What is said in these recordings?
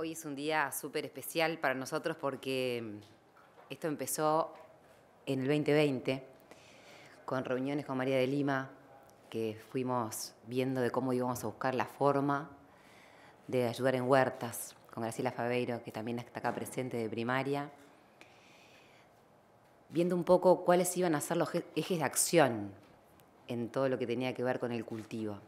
Hoy es un día súper especial para nosotros porque mm, esto empezó en el 2020 con reuniones con María de Lima, que fuimos viendo de cómo íbamos a buscar la forma de ayudar en huertas, con Graciela Faveiro, que también está acá presente de primaria, viendo un poco cuáles iban a ser los ejes de acción en todo lo que tenía que ver con el cultivo.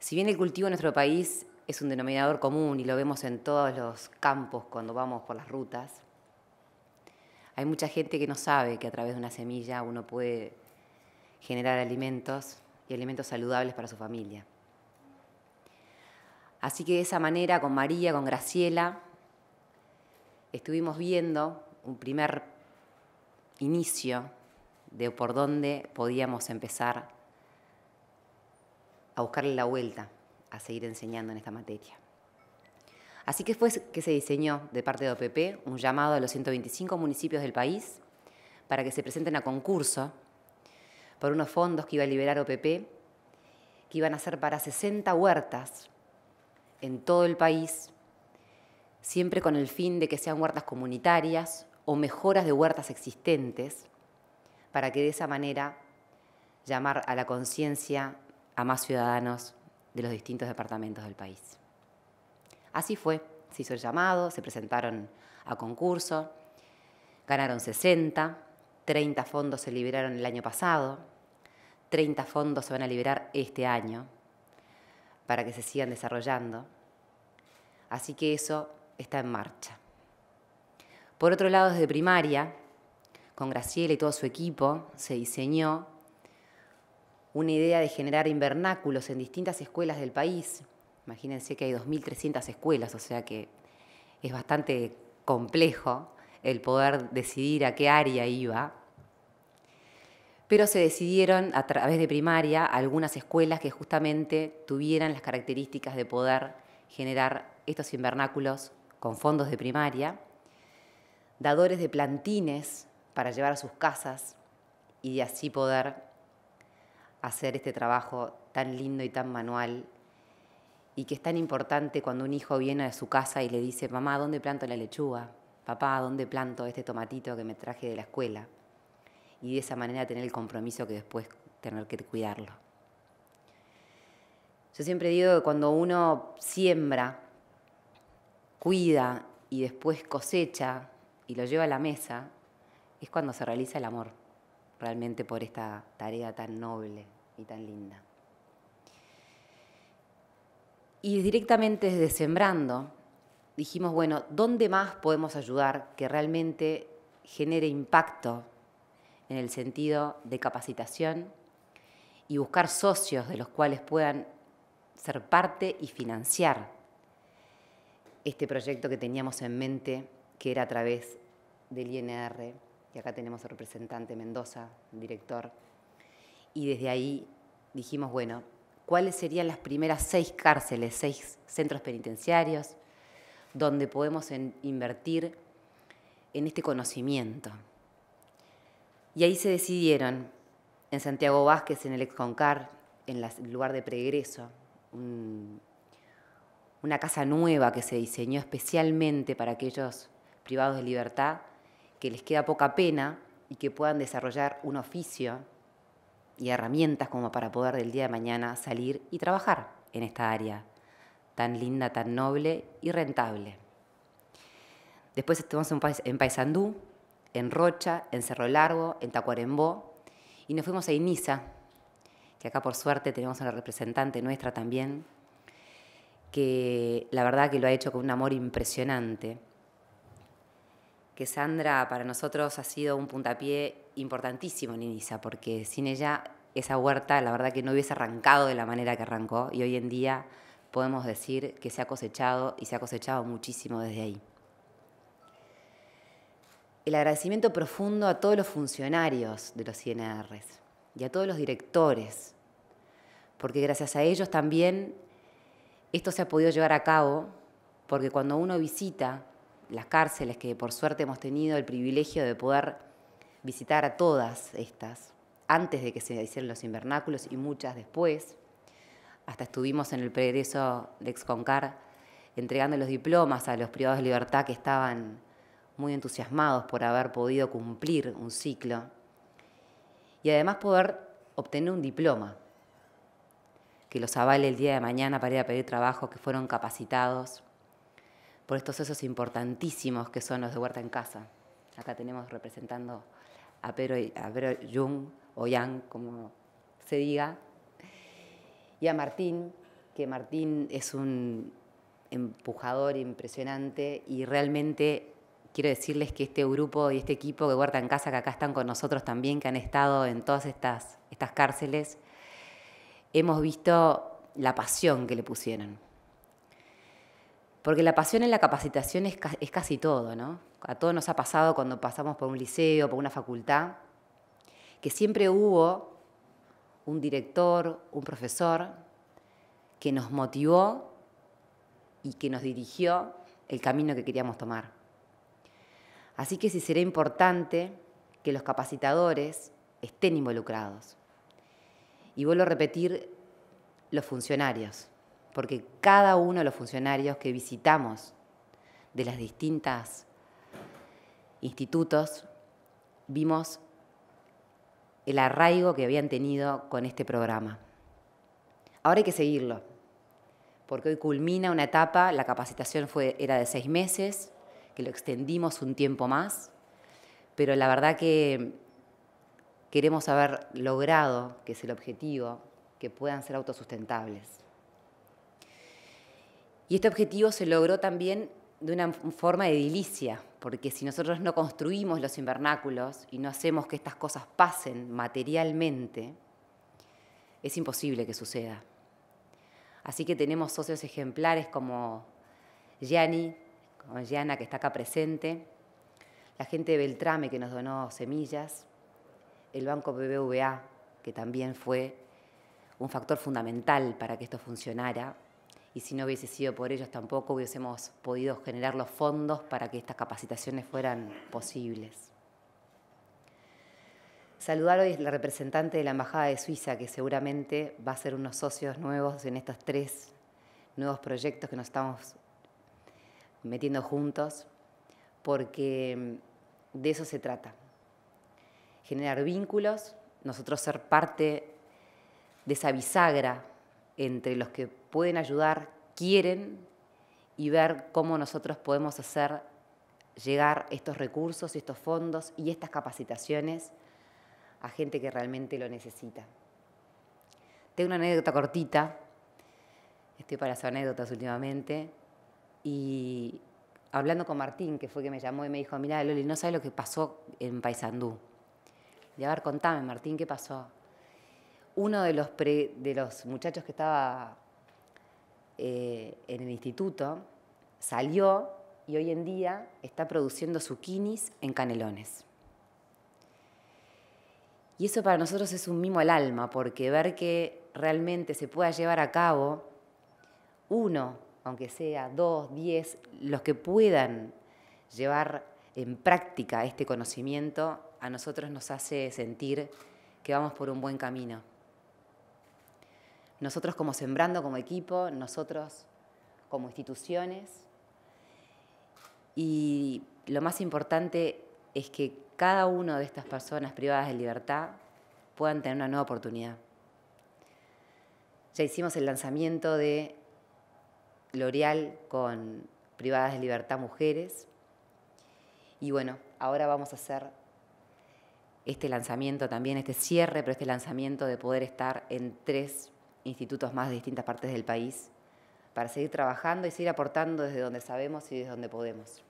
Si bien el cultivo en nuestro país es un denominador común y lo vemos en todos los campos cuando vamos por las rutas. Hay mucha gente que no sabe que a través de una semilla uno puede generar alimentos y alimentos saludables para su familia. Así que de esa manera, con María, con Graciela, estuvimos viendo un primer inicio de por dónde podíamos empezar a buscarle la vuelta a seguir enseñando en esta materia. Así que fue que se diseñó de parte de OPP un llamado a los 125 municipios del país para que se presenten a concurso por unos fondos que iba a liberar OPP, que iban a ser para 60 huertas en todo el país, siempre con el fin de que sean huertas comunitarias o mejoras de huertas existentes, para que de esa manera llamar a la conciencia a más ciudadanos de los distintos departamentos del país. Así fue, se hizo el llamado, se presentaron a concurso, ganaron 60, 30 fondos se liberaron el año pasado, 30 fondos se van a liberar este año para que se sigan desarrollando. Así que eso está en marcha. Por otro lado, desde primaria, con Graciela y todo su equipo, se diseñó una idea de generar invernáculos en distintas escuelas del país. Imagínense que hay 2.300 escuelas, o sea que es bastante complejo el poder decidir a qué área iba. Pero se decidieron a través de primaria algunas escuelas que justamente tuvieran las características de poder generar estos invernáculos con fondos de primaria, dadores de plantines para llevar a sus casas y de así poder hacer este trabajo tan lindo y tan manual y que es tan importante cuando un hijo viene a su casa y le dice, mamá, ¿dónde planto la lechuga? Papá, ¿dónde planto este tomatito que me traje de la escuela? Y de esa manera tener el compromiso que después tener que cuidarlo. Yo siempre digo que cuando uno siembra, cuida y después cosecha y lo lleva a la mesa, es cuando se realiza el amor realmente por esta tarea tan noble y tan linda. Y directamente desde Sembrando dijimos, bueno, ¿dónde más podemos ayudar que realmente genere impacto en el sentido de capacitación y buscar socios de los cuales puedan ser parte y financiar este proyecto que teníamos en mente, que era a través del INR y acá tenemos al representante Mendoza, director, y desde ahí dijimos, bueno, ¿cuáles serían las primeras seis cárceles, seis centros penitenciarios donde podemos invertir en este conocimiento? Y ahí se decidieron en Santiago Vázquez, en el Exconcar, en el lugar de Pregreso, una casa nueva que se diseñó especialmente para aquellos privados de libertad que les queda poca pena y que puedan desarrollar un oficio y herramientas como para poder del día de mañana salir y trabajar en esta área tan linda, tan noble y rentable. Después estuvimos en, en Paysandú, en Rocha, en Cerro Largo, en Tacuarembó y nos fuimos a Inisa, que acá por suerte tenemos a una representante nuestra también, que la verdad que lo ha hecho con un amor impresionante que Sandra para nosotros ha sido un puntapié importantísimo en Inisa, porque sin ella esa huerta la verdad que no hubiese arrancado de la manera que arrancó y hoy en día podemos decir que se ha cosechado y se ha cosechado muchísimo desde ahí. El agradecimiento profundo a todos los funcionarios de los INRs y a todos los directores, porque gracias a ellos también esto se ha podido llevar a cabo, porque cuando uno visita las cárceles, que por suerte hemos tenido el privilegio de poder visitar a todas estas, antes de que se hicieran los invernáculos y muchas después. Hasta estuvimos en el progreso de Exconcar entregando los diplomas a los privados de libertad que estaban muy entusiasmados por haber podido cumplir un ciclo y además poder obtener un diploma que los avale el día de mañana para ir a pedir trabajo, que fueron capacitados por estos socios importantísimos que son los de Huerta en Casa. Acá tenemos representando a Pedro, a Jung o Yang, como se diga, y a Martín, que Martín es un empujador impresionante y realmente quiero decirles que este grupo y este equipo de Huerta en Casa, que acá están con nosotros también, que han estado en todas estas, estas cárceles, hemos visto la pasión que le pusieron porque la pasión en la capacitación es, casi todo, ¿no? A todos nos ha pasado cuando pasamos por un liceo, por una facultad, que siempre hubo un director, un profesor, que nos motivó y que nos dirigió el camino que queríamos tomar. Así que sí será importante que los capacitadores estén involucrados. Y vuelvo a repetir, los funcionarios, porque cada uno de los funcionarios que visitamos de las distintas institutos vimos el arraigo que habían tenido con este programa. Ahora hay que seguirlo, porque hoy culmina una etapa, la capacitación fue, era de seis meses, que lo extendimos un tiempo más, pero la verdad que queremos haber logrado, que es el objetivo, que puedan ser autosustentables. Y este objetivo se logró también de una forma de edilicia, porque si nosotros no construimos los invernáculos y no hacemos que estas cosas pasen materialmente, es imposible que suceda. Así que tenemos socios ejemplares como Gianni, como Gianna que está acá presente, la gente de Beltrame que nos donó semillas, el Banco BBVA que también fue un factor fundamental para que esto funcionara, y si no hubiese sido por ellos tampoco hubiésemos podido generar los fondos para que estas capacitaciones fueran posibles. Saludar hoy a la representante de la Embajada de Suiza, que seguramente va a ser unos socios nuevos en estos tres nuevos proyectos que nos estamos metiendo juntos, porque de eso se trata. Generar vínculos, nosotros ser parte de esa bisagra entre los que pueden ayudar, quieren y ver cómo nosotros podemos hacer llegar estos recursos, estos fondos y estas capacitaciones a gente que realmente lo necesita. Tengo una anécdota cortita, estoy para hacer anécdotas últimamente, y hablando con Martín, que fue que me llamó y me dijo, mira Loli, no sabes lo que pasó en Paysandú. Y a ver, contame Martín, ¿qué pasó? uno de los, muchachos que estaba eh, en el instituto salió y hoy en día está produciendo zucchinis en canelones. Y eso para nosotros es un mimo al alma, porque ver que realmente se pueda llevar a cabo uno, aunque sea dos, diez, los que puedan llevar en práctica este conocimiento, a nosotros nos hace sentir que vamos por un buen camino nosotros como Sembrando, como equipo, nosotros como instituciones. Y lo más importante es que cada una de estas personas privadas de libertad puedan tener una nueva oportunidad. Ya hicimos el lanzamiento de L'Oreal con privadas de libertad mujeres. Y bueno, ahora vamos a hacer este lanzamiento también, este cierre, pero este lanzamiento de poder estar en tres institutos más de distintas partes del país para seguir trabajando y seguir aportando desde donde sabemos y desde donde podemos.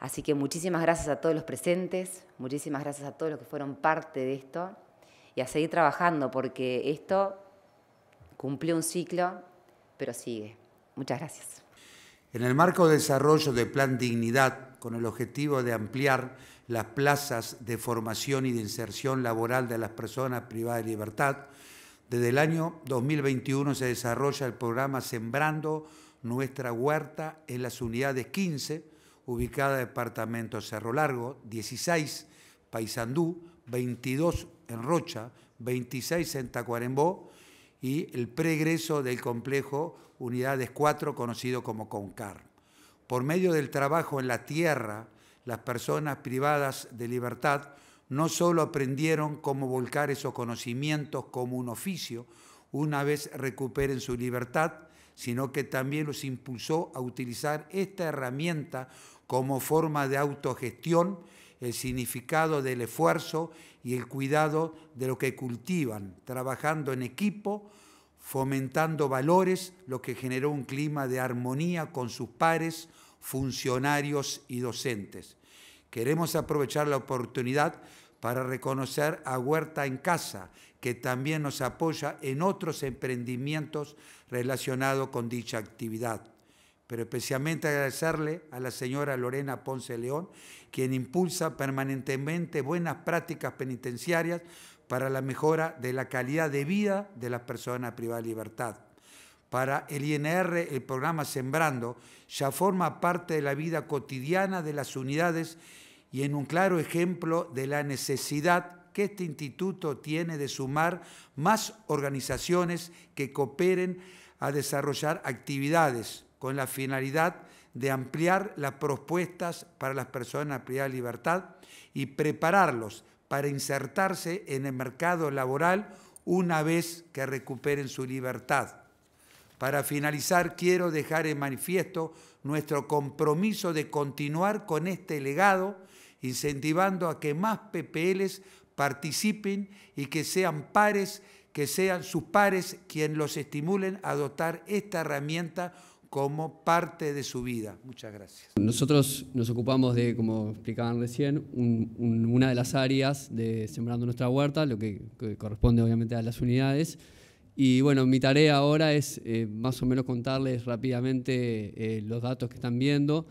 Así que muchísimas gracias a todos los presentes, muchísimas gracias a todos los que fueron parte de esto y a seguir trabajando porque esto cumplió un ciclo, pero sigue. Muchas gracias. En el marco de desarrollo del Plan Dignidad, con el objetivo de ampliar las plazas de formación y de inserción laboral de las personas privadas de libertad, desde el año 2021 se desarrolla el programa Sembrando Nuestra Huerta en las unidades 15, ubicada en departamento Cerro Largo, 16 Paysandú, 22 en Rocha, 26 en Tacuarembó y el pregreso del complejo Unidades 4, conocido como CONCAR. Por medio del trabajo en la tierra, las personas privadas de libertad no solo aprendieron cómo volcar esos conocimientos como un oficio una vez recuperen su libertad, sino que también los impulsó a utilizar esta herramienta como forma de autogestión, el significado del esfuerzo y el cuidado de lo que cultivan, trabajando en equipo, fomentando valores, lo que generó un clima de armonía con sus pares, funcionarios y docentes. Queremos aprovechar la oportunidad para reconocer a Huerta en Casa, que también nos apoya en otros emprendimientos relacionados con dicha actividad. Pero especialmente agradecerle a la señora Lorena Ponce León, quien impulsa permanentemente buenas prácticas penitenciarias para la mejora de la calidad de vida de las personas privadas de libertad. Para el INR, el programa Sembrando ya forma parte de la vida cotidiana de las unidades y en un claro ejemplo de la necesidad que este instituto tiene de sumar más organizaciones que cooperen a desarrollar actividades con la finalidad de ampliar las propuestas para las personas privadas de libertad y prepararlos para insertarse en el mercado laboral una vez que recuperen su libertad. Para finalizar, quiero dejar en manifiesto nuestro compromiso de continuar con este legado incentivando a que más PPLs participen y que sean pares, que sean sus pares quienes los estimulen a adoptar esta herramienta como parte de su vida. Muchas gracias. Nosotros nos ocupamos de, como explicaban recién, una de las áreas de Sembrando Nuestra Huerta, lo que, corresponde obviamente a las unidades. Y bueno, mi tarea ahora es eh, más o menos contarles rápidamente eh, los datos que están viendo.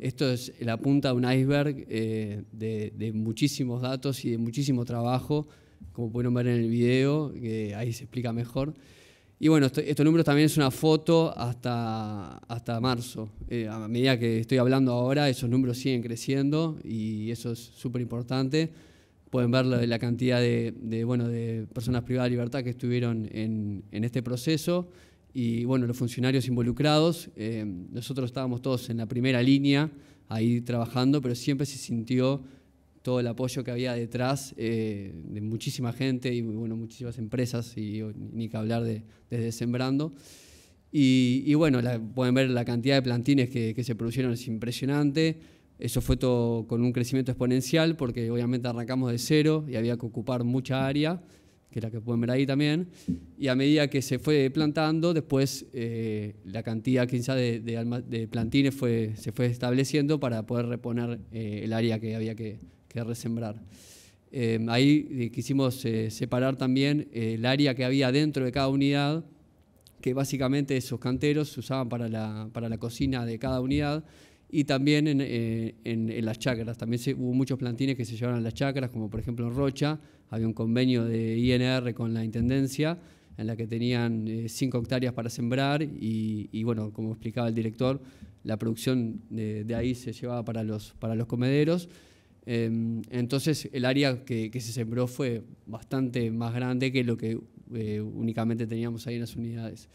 Esto es la punta de un iceberg eh, de, muchísimos datos y de muchísimo trabajo, como pueden ver en el video, que ahí se explica mejor. Y bueno, estos números también es una foto hasta, hasta marzo. Eh, a medida que estoy hablando ahora, esos números siguen creciendo y eso es súper importante. Pueden ver la, cantidad de, de, personas privadas de libertad que estuvieron en, en este proceso y bueno, los funcionarios involucrados. Eh, nosotros estábamos todos en la primera línea ahí trabajando, pero siempre se sintió todo el apoyo que había detrás eh, de muchísima gente y bueno, muchísimas empresas, y ni que hablar de, desde Sembrando. Y, bueno, pueden ver la cantidad de plantines que, que se produjeron, es impresionante. Eso fue todo con un crecimiento exponencial porque obviamente arrancamos de cero y había que ocupar mucha área que es la que pueden ver ahí también, y a medida que se fue plantando, después eh, la cantidad quizá de, plantines fue, se fue estableciendo para poder reponer eh, el área que había que, resembrar. Eh, ahí quisimos separar también el área que había dentro de cada unidad, que básicamente esos canteros se usaban para la, para la cocina de cada unidad, y también eh, en, las chacras. También hubo muchos plantines que se llevaron a las chacras, como por ejemplo en Rocha, había un convenio de INR con la Intendencia en la que tenían 5 eh, hectáreas para sembrar y, bueno, como explicaba el director, la producción de, ahí se llevaba para los, para los comederos. Em, entonces el área que, se sembró fue bastante más grande que lo que eh, únicamente teníamos ahí en las unidades.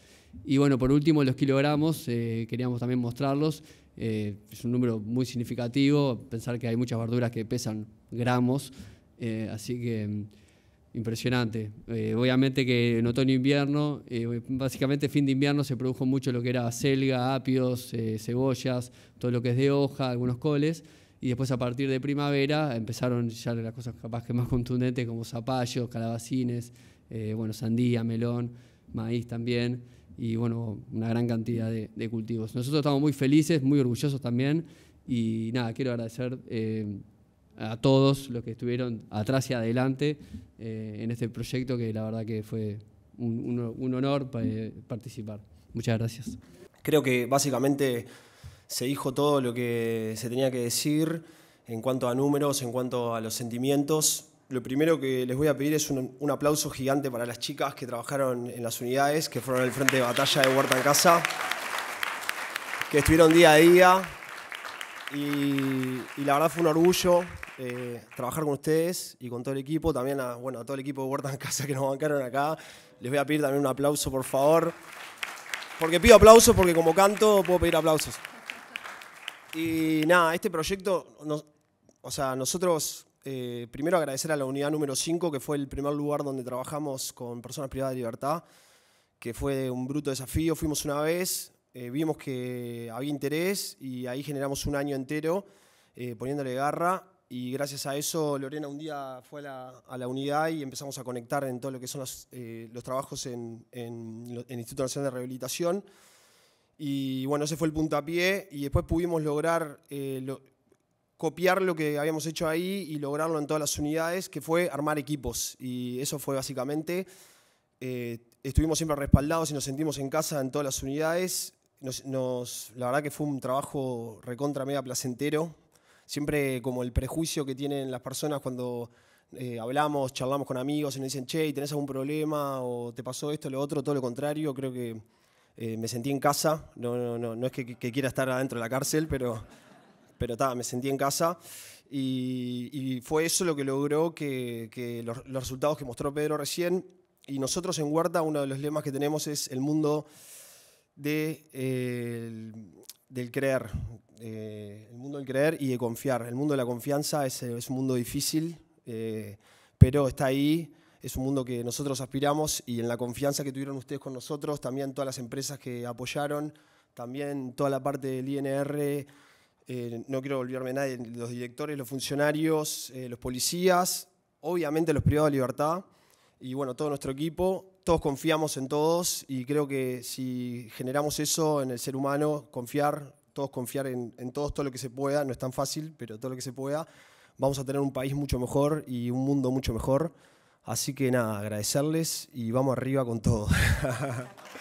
Y bueno, por último, los kilogramos, queríamos también mostrarlos. Eh, es un número muy significativo, pensar que hay muchas verduras que pesan gramos, eh, así que mm, impresionante. Eh, obviamente que en otoño e invierno, básicamente fin de invierno se produjo mucho lo que era selga, apios, cebollas, todo lo que es de hoja, algunos coles, y después a partir de primavera empezaron ya las cosas capaz que más contundentes como zapallos, calabacines, bueno, sandía, melón, maíz también y bueno, una gran cantidad de, cultivos. Nosotros estamos muy felices, muy orgullosos también y nada, quiero agradecer eh, a todos los que estuvieron atrás y adelante eh, en este proyecto que la verdad que fue un, honor eh, participar. Muchas gracias. Creo que básicamente se dijo todo lo que se tenía que decir en cuanto a números, en cuanto a los sentimientos lo primero que les voy a pedir es un, aplauso gigante para las chicas que trabajaron en las unidades, que fueron al frente de batalla de Huerta en Casa, que estuvieron día a día. Y, la verdad fue un orgullo eh, trabajar con ustedes y con todo el equipo, también a, bueno, todo el equipo de Huerta en Casa que nos bancaron acá. Les voy a pedir también un aplauso, por favor. Porque pido aplausos, porque como canto puedo pedir aplausos. Y nada, este proyecto, o sea, nosotros eh, primero agradecer a la unidad número 5, que fue el primer lugar donde trabajamos con personas privadas de libertad, que fue un bruto desafío. Fuimos una vez, eh, vimos que había interés y ahí generamos un año entero eh, poniéndole garra y gracias a eso Lorena un día fue a la, unidad y empezamos a conectar en todo lo que son los, trabajos en, el Instituto Nacional de Rehabilitación. Y bueno, ese fue el puntapié y después pudimos lograr copiar lo que habíamos hecho ahí y lograrlo en todas las unidades, que fue armar equipos. Y eso fue básicamente, eh, estuvimos siempre respaldados y nos sentimos en casa en todas las unidades. Nos, la verdad que fue un trabajo recontra mega placentero. Siempre como el prejuicio que tienen las personas cuando eh, hablamos, charlamos con amigos y nos dicen, che, ¿tenés algún problema? ¿O te pasó esto, lo otro? Todo lo contrario, creo que eh, me sentí en casa. No, no, no, es que, que quiera estar adentro de la cárcel, pero pero me sentí en casa. Y, fue eso lo que logró que, los, resultados que mostró Pedro recién. Y nosotros en Huerta, uno de los lemas que tenemos es el mundo del creer. Eh, el mundo del creer y de confiar. El mundo de la confianza es, un mundo difícil, eh, pero está ahí. Es un mundo que nosotros aspiramos y en la confianza que tuvieron ustedes con nosotros, también todas las empresas que apoyaron, también toda la parte del INR, eh, no quiero olvidarme de nadie, los directores, los funcionarios, eh, los policías, obviamente los privados de libertad y bueno, todo nuestro equipo. Todos confiamos en todos y creo que si generamos eso en el ser humano, confiar, todos confiar en, en todos, todo lo que se pueda, no es tan fácil, pero todo lo que se pueda, vamos a tener un país mucho mejor y un mundo mucho mejor. Así que nada, agradecerles y vamos arriba con todo.